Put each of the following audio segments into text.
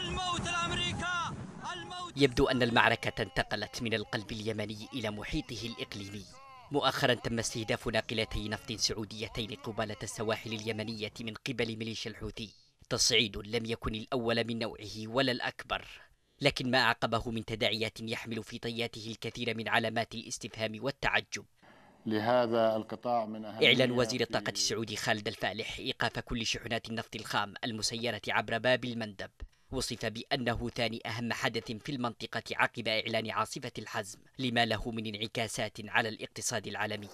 الموت الأمريكا الموت يبدو أن المعركة انتقلت من القلب اليمني إلى محيطه الإقليمي مؤخرا تم استهداف ناقلتي نفط سعوديتين قبالة السواحل اليمنية من قبل ميليشيا الحوثي تصعيد لم يكن الأول من نوعه ولا الأكبر لكن ما أعقبه من تداعيات يحمل في طياته الكثير من علامات الاستفهام والتعجب لهذا القطاع من أهم إعلان وزير الطاقة السعودي خالد الفالح إيقاف كل شحنات النفط الخام المسيرة عبر باب المندب وصف بأنه ثاني أهم حدث في المنطقة عقب إعلان عاصفة الحزم لما له من انعكاسات على الاقتصاد العالمي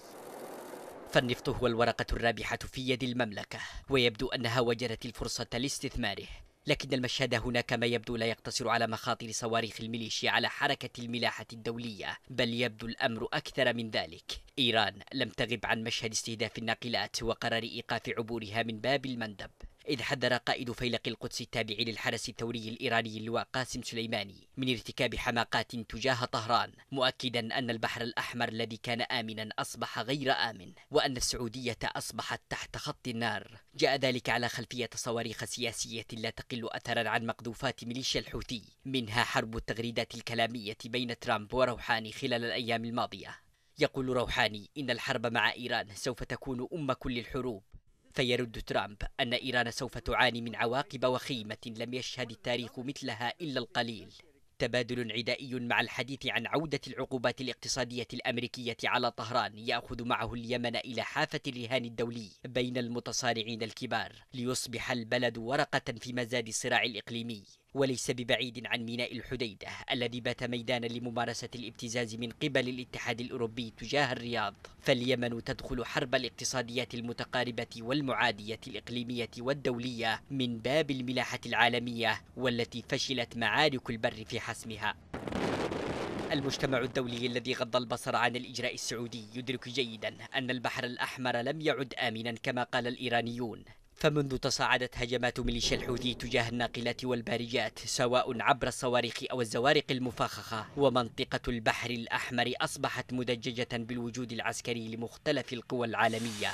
فالنفط هو الورقة الرابحة في يد المملكة ويبدو أنها وجدت الفرصة لاستثماره لكن المشهد هنا كما يبدو لا يقتصر على مخاطر صواريخ الميليشيا على حركة الملاحة الدولية بل يبدو الأمر أكثر من ذلك إيران لم تغب عن مشهد استهداف الناقلات وقرار إيقاف عبورها من باب المندب إذ حذر قائد فيلق القدس التابع للحرس الثوري الإيراني اللواء قاسم سليماني من ارتكاب حماقات تجاه طهران مؤكدا أن البحر الأحمر الذي كان آمنا أصبح غير آمن وأن السعودية أصبحت تحت خط النار جاء ذلك على خلفية صواريخ سياسية لا تقل أثرا عن مقذوفات ميليشيا الحوثي منها حرب التغريدات الكلامية بين ترامب وروحاني خلال الأيام الماضية يقول روحاني إن الحرب مع إيران سوف تكون أم كل الحروب فيرد ترامب أن إيران سوف تعاني من عواقب وخيمة لم يشهد التاريخ مثلها إلا القليل تبادل عدائي مع الحديث عن عودة العقوبات الاقتصادية الأمريكية على طهران يأخذ معه اليمن إلى حافة الرهان الدولي بين المتصارعين الكبار ليصبح البلد ورقة في مزاد الصراع الإقليمي وليس ببعيد عن ميناء الحديدة الذي بات ميدانا لممارسة الابتزاز من قبل الاتحاد الأوروبي تجاه الرياض فاليمن تدخل حرب الاقتصاديات المتقاربة والمعادية الإقليمية والدولية من باب الملاحة العالمية والتي فشلت معارك البر في حسمها المجتمع الدولي الذي غض البصر عن الإجراء السعودي يدرك جيدا أن البحر الأحمر لم يعد آمنا كما قال الإيرانيون فمنذ تصاعدت هجمات ميليشيا الحوثي تجاه الناقلات والبارجات سواء عبر الصواريخ أو الزوارق المفخخه ومنطقة البحر الأحمر أصبحت مدججة بالوجود العسكري لمختلف القوى العالمية